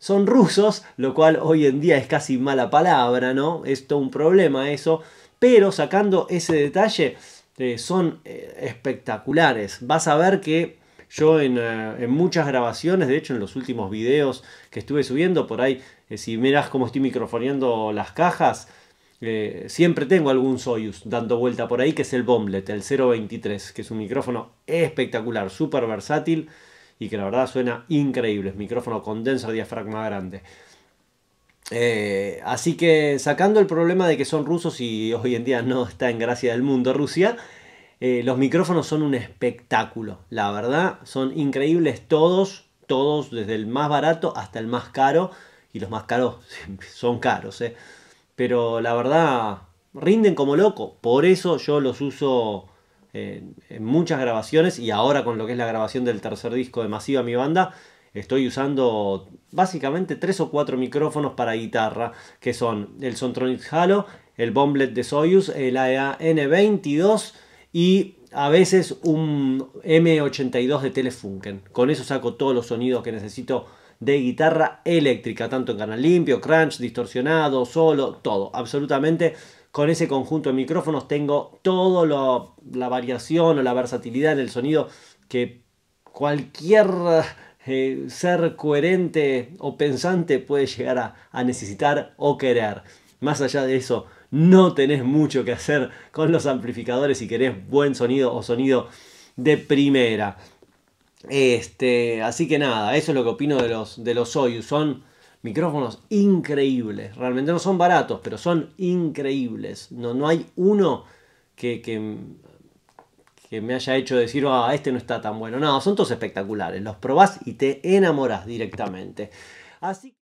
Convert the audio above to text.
son rusos, lo cual hoy en día es casi mala palabra, ¿no? Es un problema eso, pero sacando ese detalle, eh, son eh, espectaculares. Vas a ver que yo eh, en, muchas grabaciones, de hecho en los últimos videos que estuve subiendo, por ahí, si miras cómo estoy microfoneando las cajas, siempre tengo algún Soyuz dando vuelta por ahí, que es el Bomblet, el 023, que es un micrófono espectacular, súper versátil y que la verdad suena increíble. Es micrófono condenser, diafragma grande. Eh, así que sacando el problema de que son rusos y hoy en día no está en gracia del mundo Rusia, eh, los micrófonos son un espectáculo. La verdad, son increíbles todos, todos, desde el más barato hasta el más caro. Y los más caros son caros, eh. Pero la verdad, rinden como loco. Por eso yo los uso en, muchas grabaciones y ahora con lo que es la grabación del tercer disco de Masiva Mi Banda, estoy usando básicamente tres o cuatro micrófonos para guitarra, que son el Sontronic Halo, el Bomblet de Soyuz, el n 22 y a veces un M82 de Telefunken. Con eso saco todos los sonidos que necesito de guitarra eléctrica, tanto en canal limpio, crunch, distorsionado, solo, todo, absolutamente con ese conjunto de micrófonos tengo toda la variación o la versatilidad en el sonido que cualquier eh, ser coherente o pensante puede llegar a, necesitar o querer. Más allá de eso, no tenés mucho que hacer con los amplificadores si querés buen sonido o sonido de primera. Este, así que nada, eso es lo que opino de los, de los Soyuz. Son micrófonos increíbles. Realmente no son baratos, pero son increíbles. No, no hay uno que, que, me haya hecho decir, ah, este no está tan bueno. No, son todos espectaculares. Los probás y te enamorás directamente. Así